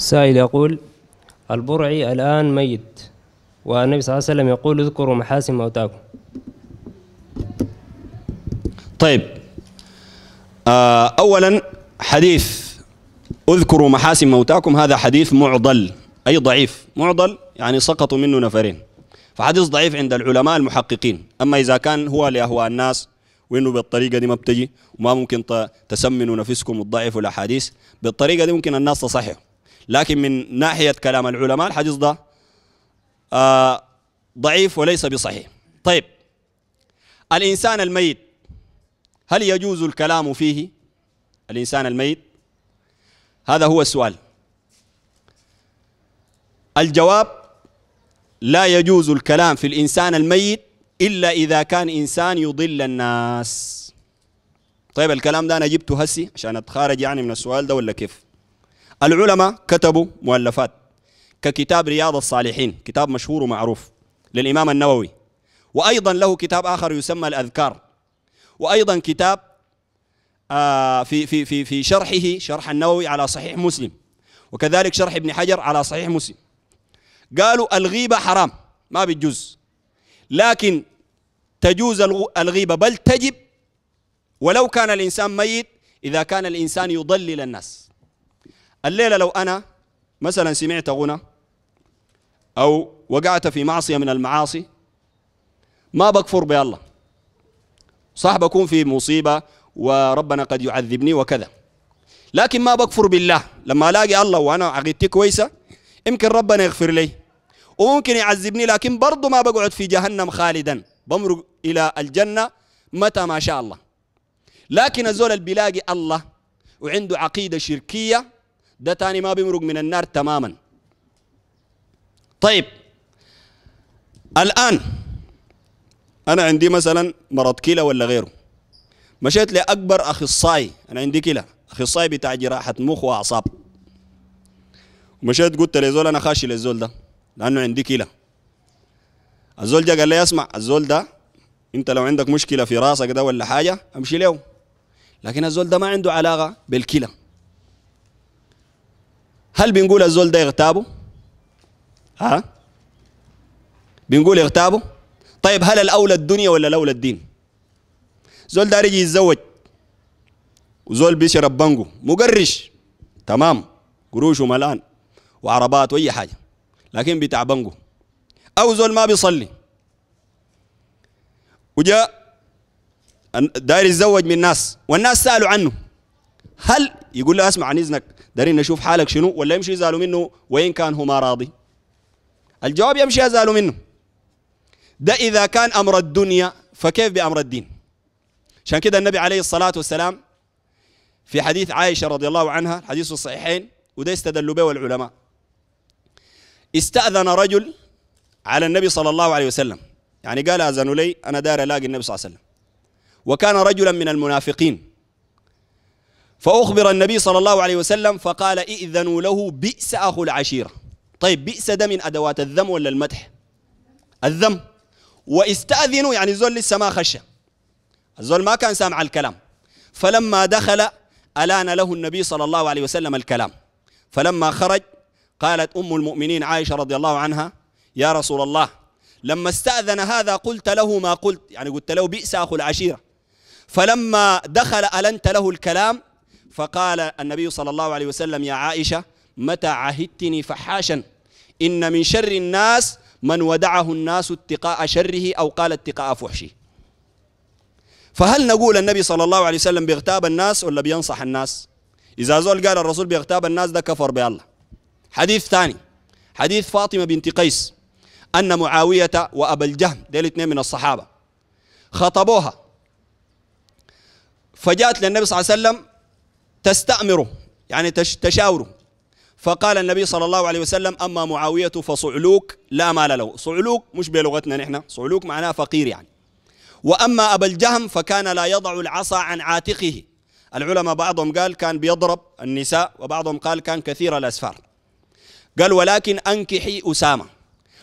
سائل يقول البرعي الآن ميت والنبي صلى الله عليه وسلم يقول اذكروا محاسن موتاكم طيب آه، أولا حديث اذكروا محاسن موتاكم هذا حديث معضل أي ضعيف معضل يعني سقطوا منه نفرين فحديث ضعيف عند العلماء المحققين أما إذا كان هو لأهواء الناس وإنه بالطريقة دي ما بتجي وما ممكن تسمنوا نفسكم وتضعفوا الأحاديث بالطريقة دي ممكن الناس تصحح لكن من ناحية كلام العلماء الحديث ده آه، ضعيف وليس بصحيح طيب الإنسان الميت هل يجوز الكلام فيه الإنسان الميت هذا هو السؤال الجواب لا يجوز الكلام في الإنسان الميت إلا إذا كان إنسان يضل الناس طيب الكلام ده أنا جبته هسي عشان أتخارج يعني من السؤال ده ولا كيف العلماء كتبوا مؤلفات ككتاب رياض الصالحين كتاب مشهور ومعروف للإمام النووي وأيضا له كتاب آخر يسمى الأذكار وأيضا كتاب آه في في في في شرحه شرح النووي على صحيح مسلم وكذلك شرح ابن حجر على صحيح مسلم قالوا الغيبة حرام ما بتجوز لكن تجوز الغيبة بل تجب ولو كان الإنسان ميت إذا كان الإنسان يضلل الناس الليلة لو أنا مثلا سمعت غنى أو وقعت في معصية من المعاصي ما بكفر بالله صح بكون في مصيبة وربنا قد يعذبني وكذا لكن ما بكفر بالله لما ألاقي الله وأنا عقيدتي كويسة يمكن ربنا يغفر لي وممكن يعذبني لكن برضه ما بقعد في جهنم خالدا بمرق إلى الجنة متى ما شاء الله لكن الزول اللي بيلاقي الله وعنده عقيدة شركية ده تاني ما بيمرق من النار تماما طيب الآن أنا عندي مثلا مرض كلى ولا غيره مشيت لأكبر أخصائي أنا عندي كلى أخصائي بتاع جراحة مخ وأعصاب ومشيت قلت لزول أنا خاشي للزول ده لأنه عندي كلى الزول ده قال لي اسمع الزول ده أنت لو عندك مشكلة في راسك ده ولا حاجة أمشي له لكن الزول ده ما عنده علاقة بالكلى هل بنقول الزول ده يغتابه؟ ها؟ بنقول يغتابه؟ طيب هل الاولى الدنيا ولا الاولى الدين؟ زول ده يجي يتزوج وزول بيشرب بانجو مقرش تمام قروش وملان وعربات واي حاجه لكن بتاع بانجو او زول ما بيصلي وجاء داير يتزوج من ناس والناس سالوا عنه هل يقول له اسمع عن اذنك دارين نشوف حالك شنو ولا يمشي يزعلوا منه وإن كان هو ما راضي الجواب يمشي يزعلوا منه ده إذا كان أمر الدنيا فكيف بأمر الدين عشان كده النبي عليه الصلاة والسلام في حديث عائشة رضي الله عنها الحديث الصحيحين وده استدلوا به العلماء استأذن رجل على النبي صلى الله عليه وسلم يعني قال أذنوا لي أنا دار ألاقي النبي صلى الله عليه وسلم وكان رجلا من المنافقين فأخبر النبي صلى الله عليه وسلم فقال ائذنوا له بئس أخو العشيرة طيب بئس ده من أدوات الذم ولا المدح الذم واستأذنوا يعني الزول لسه ما خشى الزول ما كان سامع الكلام فلما دخل ألان له النبي صلى الله عليه وسلم الكلام فلما خرج قالت أم المؤمنين عائشة رضي الله عنها يا رسول الله لما استأذن هذا قلت له ما قلت يعني قلت له بئس أخو العشيرة فلما دخل ألنت له الكلام فقال النبي صلى الله عليه وسلم يا عائشة متى عهدتني فحاشا إن من شر الناس من ودعه الناس اتقاء شره أو قال اتقاء فحشه فهل نقول النبي صلى الله عليه وسلم بيغتاب الناس ولا بينصح الناس إذا زول قال الرسول بيغتاب الناس ده كفر بالله حديث ثاني حديث فاطمة بنت قيس أن معاوية وأبا الجهم ديل اثنين من الصحابة خطبوها فجاءت للنبي صلى الله عليه وسلم تستأمره يعني تشاوره فقال النبي صلى الله عليه وسلم أما معاوية فصعلوك لا مال له صعلوك مش بلغتنا نحن صعلوك معناه فقير يعني وأما أبا الجهم فكان لا يضع العصا عن عاتقه العلماء بعضهم قال كان بيضرب النساء وبعضهم قال كان كثير الأسفار قال ولكن أنكحي أسامة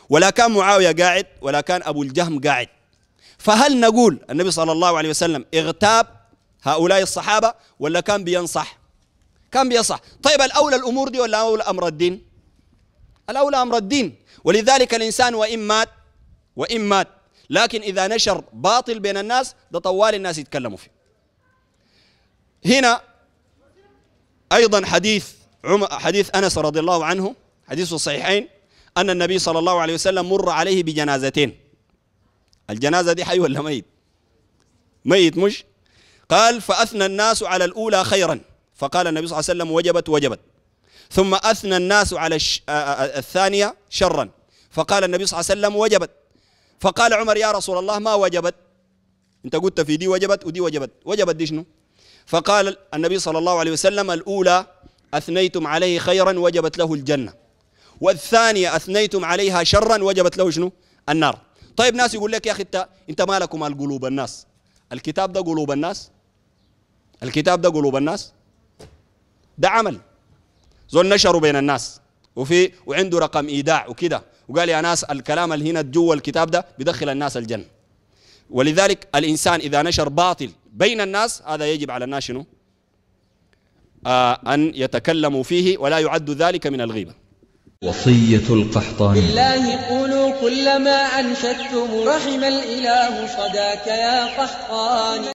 ولا كان معاوية قاعد ولا كان أبو الجهم قاعد فهل نقول النبي صلى الله عليه وسلم اغتاب هؤلاء الصحابة ولا كان بينصح كان بينصح طيب الأولى الأمور دي ولا الأولى أمر الدين الأولى أمر الدين ولذلك الإنسان وإن مات وإن مات لكن إذا نشر باطل بين الناس ده طوال الناس يتكلموا فيه هنا أيضا حديث حديث أنس رضي الله عنه حديث الصحيحين أن النبي صلى الله عليه وسلم مر عليه بجنازتين الجنازة دي حي ولا ميت ميت مش قال فأثنى الناس على الأولى خيرا فقال النبي صلى الله عليه وسلم وجبت وجبت ثم أثنى الناس على الثانية شرا فقال النبي صلى الله عليه وسلم وجبت فقال عمر يا رسول الله ما وجبت انت قلت في دي وجبت ودي وجبت وجبت دي شنو فقال النبي صلى الله عليه وسلم الأولى أثنيتم عليه خيرا وجبت له الجنة والثانية أثنيتم عليها شرا وجبت له شنو النار طيب ناس يقول لك يا أخي انت مالكم القلوب الناس الكتاب ده قلوب الناس الكتاب ده قلوب الناس ده عمل زول نشره بين الناس وفي وعنده رقم ايداع وكده وقال يا ناس الكلام اللي هنا جوا الكتاب ده بيدخل الناس الجنه ولذلك الانسان اذا نشر باطل بين الناس هذا يجب على الناس شنو؟ آه ان يتكلموا فيه ولا يعد ذلك من الغيبه. وصية القحطاني بالله قولوا كلما أنشدتم رحم الإله صداك يا قحطاني